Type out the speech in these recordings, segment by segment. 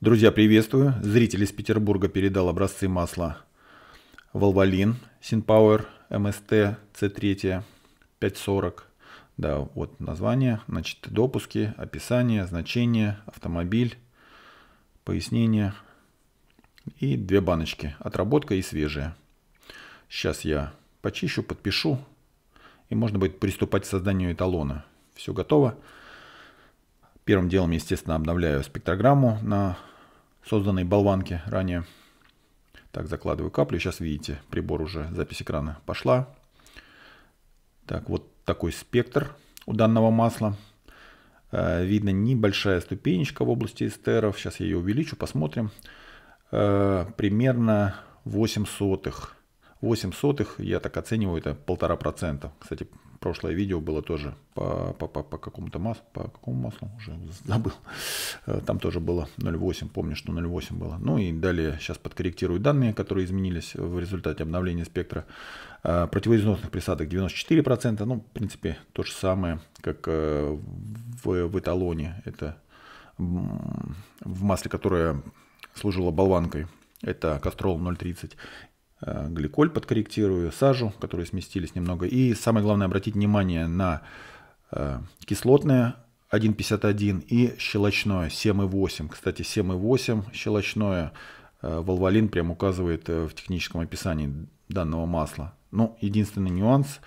Друзья, приветствую. Зритель из Петербурга передал образцы масла Волвалин, Синпауэр, МСТ, С3, 540. Да, вот название, значит, допуски, описание, значение, автомобиль, пояснение и две баночки, отработка и свежая. Сейчас я почищу, подпишу и можно будет приступать к созданию эталона. Все готово. Первым делом, естественно, обновляю спектрограмму на созданной болванки ранее. Так, закладываю каплю. Сейчас видите, прибор уже, запись экрана пошла. Так, вот такой спектр у данного масла. Э, видно небольшая ступенечка в области эстеров. Сейчас я ее увеличу, посмотрим. Э, примерно 8 сотых 8 сотых, я так оцениваю, это полтора процента. Кстати, прошлое видео было тоже по, по, по, по какому-то маслу, по какому маслу, уже забыл. Э, там тоже было 0,8, помню, что 0,8 было. Ну и далее сейчас подкорректирую данные, которые изменились в результате обновления спектра. Э, противоизносных присадок 94%, ну, в принципе, то же самое, как э, в, в эталоне, это в масле, которое служило болванкой это Кастрол 0.30. Э, гликоль подкорректирую, сажу, которые сместились немного. И самое главное, обратить внимание на э, кислотное 1,51 и щелочное 7,8. Кстати, 7,8 щелочное э, волвалин прям указывает в техническом описании данного масла. Но ну, единственный нюанс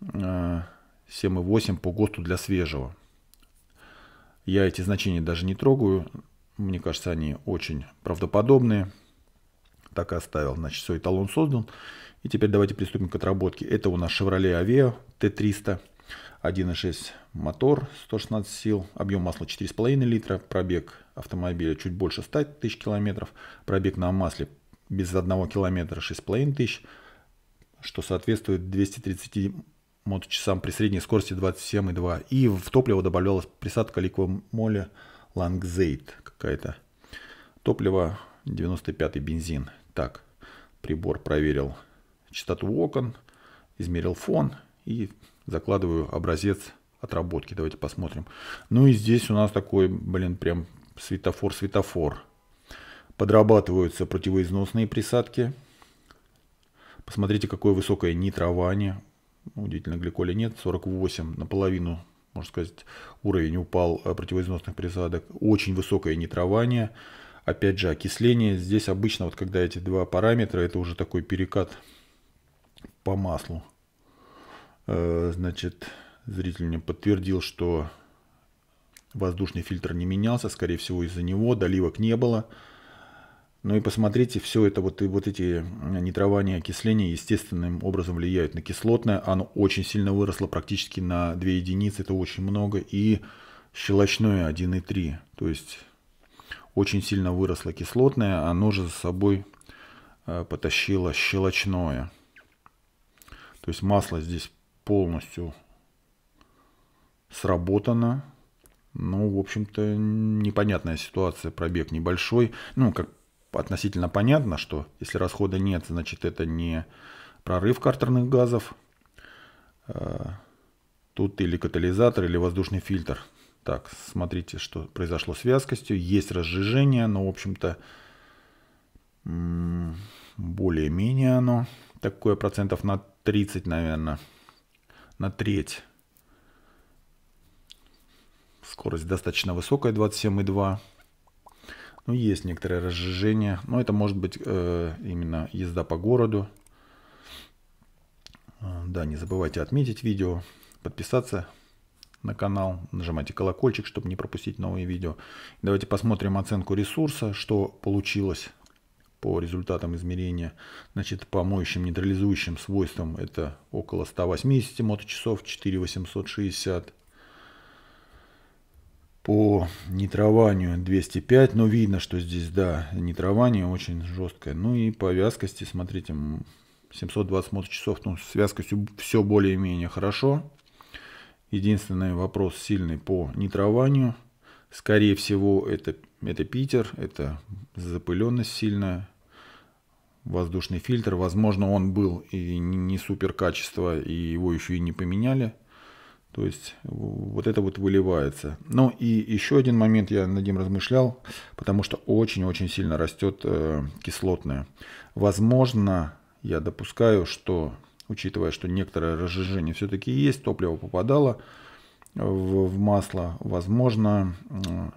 7,8 по ГОСТу для свежего. Я эти значения даже не трогаю. Мне кажется, они очень правдоподобные так и оставил. Значит, все, талон создан. И теперь давайте приступим к отработке. Это у нас Chevrolet Aveo T300. 1.6 мотор, 116 сил, объем масла 4,5 литра, пробег автомобиля чуть больше 100 тысяч километров, пробег на масле без 1 километра 6,5 тысяч, что соответствует 230 моточасам при средней скорости 27,2. И в топливо добавлялась присадка ликвомоля Лангзейт какая-то. Топливо 95 бензин. Так, прибор проверил частоту окон, измерил фон и закладываю образец отработки. Давайте посмотрим. Ну и здесь у нас такой, блин, прям светофор-светофор. Подрабатываются противоизносные присадки. Посмотрите, какое высокое нитрование. Ну, удивительно, гликоля нет. 48, наполовину, можно сказать, уровень упал э, противоизносных присадок. Очень высокое нитрование. Опять же, окисление. Здесь обычно, вот когда эти два параметра, это уже такой перекат по маслу. Э, значит, зритель мне подтвердил, что воздушный фильтр не менялся, скорее всего из-за него, доливок не было. Ну и посмотрите, все это вот, и вот эти э, нитрования окисления естественным образом влияют на кислотное. Оно очень сильно выросло, практически на 2 единицы, это очень много. И щелочное 1,3. То есть очень сильно выросло кислотное, оно же за собой э, потащило щелочное. То есть масло здесь полностью сработано. Ну, в общем-то, непонятная ситуация, пробег небольшой. Ну, как относительно понятно, что если расхода нет, значит это не прорыв картерных газов. Э, тут или катализатор, или воздушный фильтр. Так, смотрите, что произошло с вязкостью. Есть разжижение, но, в общем-то, более-менее оно такое процентов на 30, наверное, на треть. Скорость достаточно высокая, 27,2. Ну, есть некоторое разжижение, но ну, это может быть э, именно езда по городу. Э, да, не забывайте отметить видео, подписаться, на канал, нажимайте колокольчик, чтобы не пропустить новые видео. Давайте посмотрим оценку ресурса, что получилось по результатам измерения. Значит, по моющим нейтрализующим свойствам это около 180 моточасов, 4860. По нитрованию 205, но видно, что здесь, да, нитрование очень жесткое. Ну и по вязкости, смотрите, 720 моточасов, ну, с вязкостью все более-менее хорошо. Единственный вопрос сильный по нитрованию. Скорее всего, это, это Питер, это запыленность сильная, воздушный фильтр. Возможно, он был и не супер качество, и его еще и не поменяли. То есть вот это вот выливается. Ну и еще один момент я над ним размышлял, потому что очень-очень сильно растет э, кислотная. Возможно, я допускаю, что учитывая, что некоторое разжижение все-таки есть, топливо попадало в, в масло, возможно, э,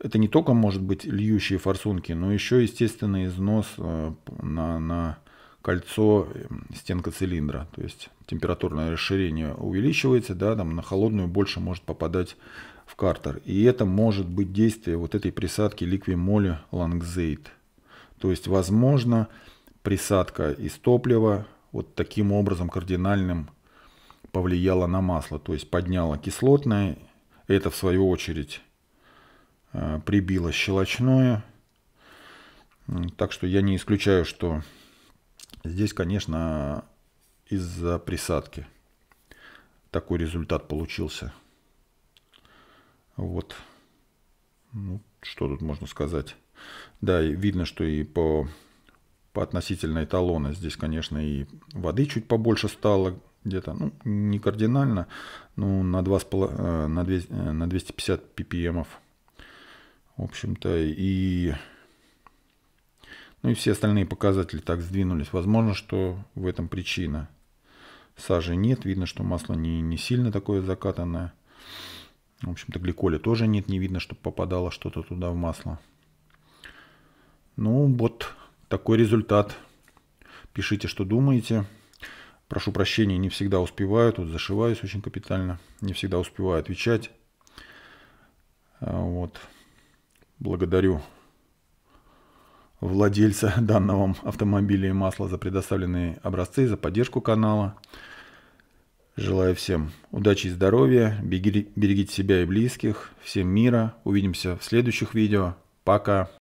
это не только может быть льющие форсунки, но еще естественный износ э, на, на кольцо э, стенка цилиндра. То есть температурное расширение увеличивается, да, там на холодную больше может попадать в картер. И это может быть действие вот этой присадки ликвимоли лангзейт. То есть, возможно, присадка из топлива вот таким образом кардинальным повлияло на масло, то есть подняло кислотное, это в свою очередь э, прибило щелочное. Так что я не исключаю, что здесь, конечно, из-за присадки такой результат получился. Вот. Ну, что тут можно сказать? Да, видно, что и по по относительно эталона. Здесь, конечно, и воды чуть побольше стало, где-то, ну, не кардинально, ну, на, 2, э, на, 2, э, на 250 ppm. В общем-то, и, ну, и все остальные показатели так сдвинулись. Возможно, что в этом причина. Сажи нет, видно, что масло не, не сильно такое закатанное. В общем-то, гликоля тоже нет, не видно, чтобы попадало что-то туда в масло. Ну, вот такой результат. Пишите, что думаете. Прошу прощения, не всегда успеваю. Тут зашиваюсь очень капитально. Не всегда успеваю отвечать. А, вот. Благодарю владельца данного автомобиля и масла за предоставленные образцы, за поддержку канала. Желаю всем удачи и здоровья, берегите себя и близких, всем мира. Увидимся в следующих видео. Пока!